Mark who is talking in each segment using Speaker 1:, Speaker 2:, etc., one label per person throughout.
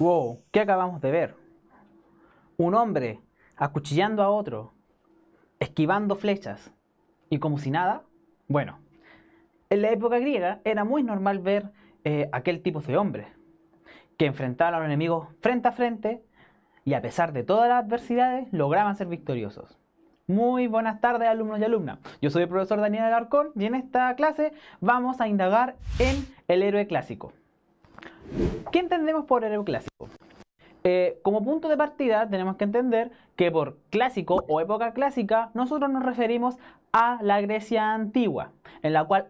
Speaker 1: Wow, ¿qué acabamos de ver? Un hombre acuchillando a otro, esquivando flechas y como si nada. Bueno, en la época griega era muy normal ver eh, aquel tipo de hombre que enfrentaban a los enemigos frente a frente y a pesar de todas las adversidades lograban ser victoriosos. Muy buenas tardes alumnos y alumnas. Yo soy el profesor Daniel Alarcón y en esta clase vamos a indagar en el héroe clásico. ¿Qué entendemos por el Clásico? Eh, como punto de partida tenemos que entender que por clásico o época clásica nosotros nos referimos a la Grecia antigua, en la cual,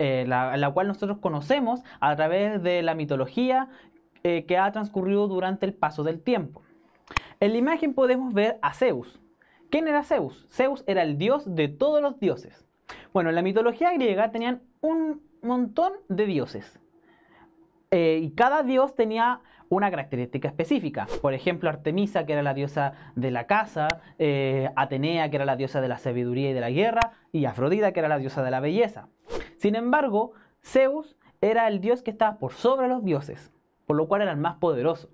Speaker 1: eh, la, cual nosotros conocemos a través de la mitología eh, que ha transcurrido durante el paso del tiempo. En la imagen podemos ver a Zeus. ¿Quién era Zeus? Zeus era el dios de todos los dioses. Bueno, en la mitología griega tenían un montón de dioses. Eh, y cada dios tenía una característica específica. Por ejemplo, Artemisa, que era la diosa de la caza, eh, Atenea, que era la diosa de la sabiduría y de la guerra, y Afrodita, que era la diosa de la belleza. Sin embargo, Zeus era el dios que estaba por sobre los dioses, por lo cual era el más poderoso.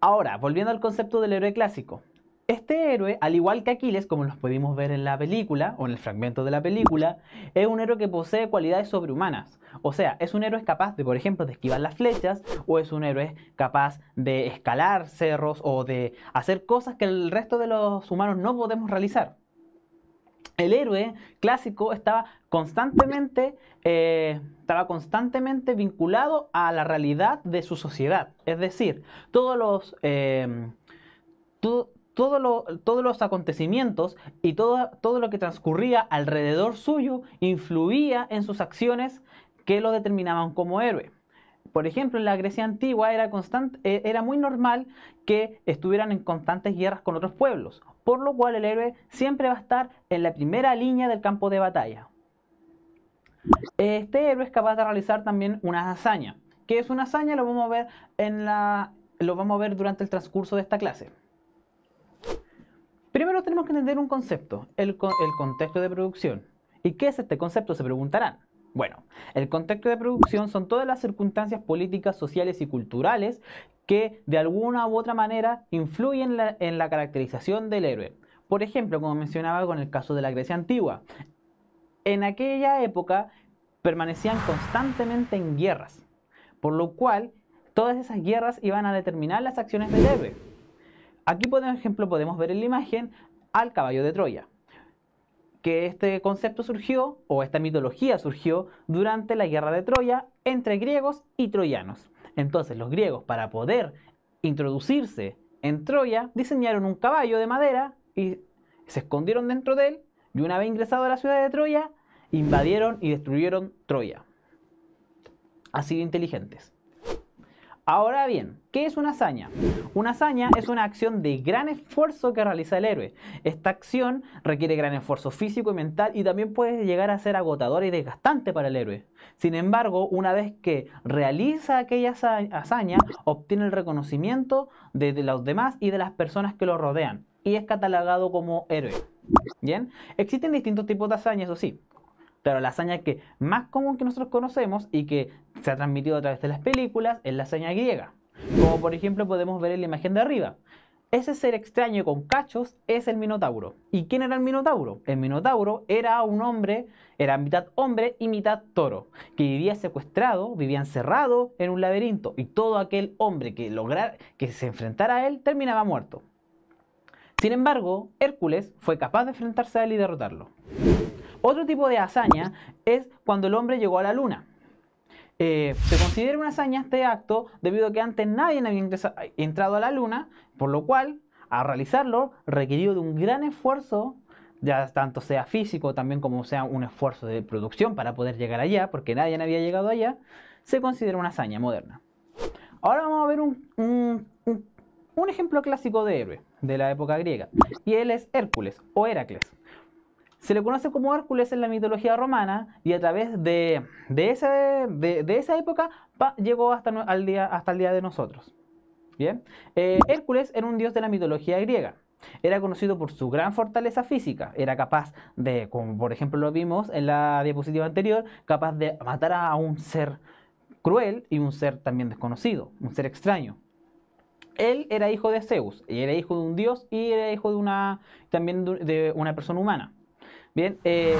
Speaker 1: Ahora, volviendo al concepto del héroe clásico. Este héroe, al igual que Aquiles, como los pudimos ver en la película o en el fragmento de la película, es un héroe que posee cualidades sobrehumanas. O sea, es un héroe capaz de, por ejemplo, de esquivar las flechas o es un héroe capaz de escalar cerros o de hacer cosas que el resto de los humanos no podemos realizar. El héroe clásico estaba constantemente, eh, estaba constantemente vinculado a la realidad de su sociedad. Es decir, todos los... Eh, todos los acontecimientos y todo, todo lo que transcurría alrededor suyo influía en sus acciones que lo determinaban como héroe. Por ejemplo, en la Grecia antigua era, e, era muy normal que estuvieran en constantes guerras con otros pueblos, por lo cual el héroe siempre va a estar en la primera línea del campo de batalla. Este héroe es capaz de realizar también una hazaña. ¿Qué es una hazaña? Lo vamos a ver, en la, lo vamos a ver durante el transcurso de esta clase tenemos que entender un concepto, el, contexto de producción. ¿Y qué es este concepto? Se preguntarán. Bueno, el contexto de producción son todas las circunstancias políticas, sociales y culturales que de alguna u otra manera influyen en la, en la caracterización del héroe. Por ejemplo, como mencionaba con el caso de la Grecia antigua, en aquella época permanecían constantemente en guerras, por lo cual todas esas guerras iban a determinar las acciones del héroe. Aquí, por ejemplo, podemos ver en la imagen al caballo de Troya que este concepto surgió, o esta mitología surgió, durante la guerra de Troya entre griegos y troyanos. Entonces los griegos, para poder introducirse en Troya, diseñaron un caballo de madera y se escondieron dentro de él, y una vez ingresado a la ciudad de Troya, invadieron y destruyeron Troya. Así de inteligentes. Ahora bien, ¿qué es una hazaña? Una hazaña es una acción de gran esfuerzo que realiza el héroe. Esta acción requiere gran esfuerzo físico y mental y también puede llegar a ser agotadora y desgastante para el héroe. Sin embargo, una vez que realiza aquella hazaña, obtiene el reconocimiento de los demás y de las personas que lo rodean y es catalogado como héroe. Bien, existen distintos tipos de hazañas, eso sí. Pero la hazaña que más común que nosotros conocemos y que se ha transmitido a través de las películas es la hazaña griega. Como por ejemplo podemos ver en la imagen de arriba. Ese ser extraño con cachos es el Minotauro. ¿Y quién era el Minotauro? El Minotauro era un hombre, era mitad hombre y mitad toro, que vivía secuestrado, vivía encerrado en un laberinto y todo aquel hombre que lograra que se enfrentara a él terminaba muerto. Sin embargo, Hércules fue capaz de enfrentarse a él y derrotarlo. Otro tipo de hazaña es cuando el hombre llegó a la luna. Eh, se considera una hazaña este acto debido a que antes nadie había entrado a la luna, por lo cual, a realizarlo, requirió de un gran esfuerzo ya tanto sea físico también como sea un esfuerzo de producción para poder llegar allá, porque nadie había llegado allá, se considera una hazaña moderna. Ahora vamos a ver un, un ejemplo clásico de héroe de la época griega, y él es Hércules o Heracles. Se le conoce como Hércules en la mitología romana y a través de, ese, de, esa época llegó hasta, al día, hasta el día de nosotros. Bien. Eh, Hércules era un dios de la mitología griega. Era conocido por su gran fortaleza física, era capaz de, como por ejemplo lo vimos en la diapositiva anterior, capaz de matar a un ser cruel y un ser también desconocido, un ser extraño. Él era hijo de Zeus, y era hijo de un dios y era hijo de una, también de una persona humana. Bien, eh,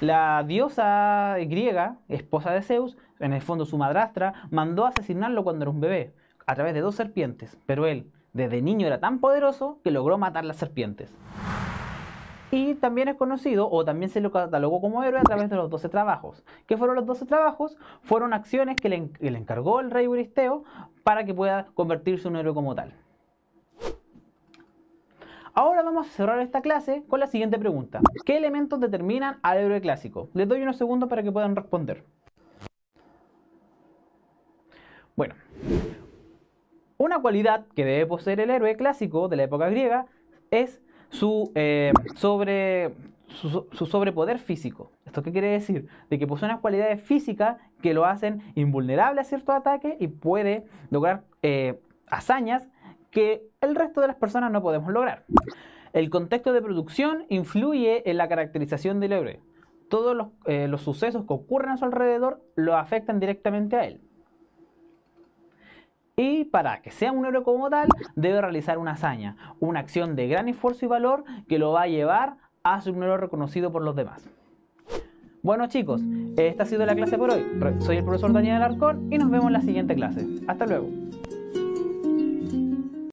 Speaker 1: la diosa griega, esposa de Zeus, en el fondo su madrastra, mandó asesinarlo cuando era un bebé, a través de dos serpientes, pero él, desde niño, era tan poderoso que logró matar las serpientes. Y también es conocido, o también se lo catalogó como héroe a través de los 12 trabajos. ¿Qué fueron los 12 trabajos? Fueron acciones que le, encargó el rey Euristeo para que pueda convertirse en un héroe como tal. Ahora vamos a cerrar esta clase con la siguiente pregunta. ¿Qué elementos determinan al héroe clásico? Les doy unos segundos para que puedan responder. Bueno, una cualidad que debe poseer el héroe clásico de la época griega es su, eh, sobre, su, sobrepoder físico. ¿Esto qué quiere decir? De que posee unas cualidades físicas que lo hacen invulnerable a cierto ataque y puede lograr eh, hazañas que el resto de las personas no podemos lograr. El contexto de producción influye en la caracterización del héroe. Todos eh, los, sucesos que ocurren a su alrededor lo afectan directamente a él. Y para que sea un héroe como tal, debe realizar una hazaña, una acción de gran esfuerzo y valor que lo va a llevar a ser un héroe reconocido por los demás. Bueno chicos, esta ha sido la clase por hoy. Soy el profesor Daniel Alarcón y nos vemos en la siguiente clase. Hasta luego.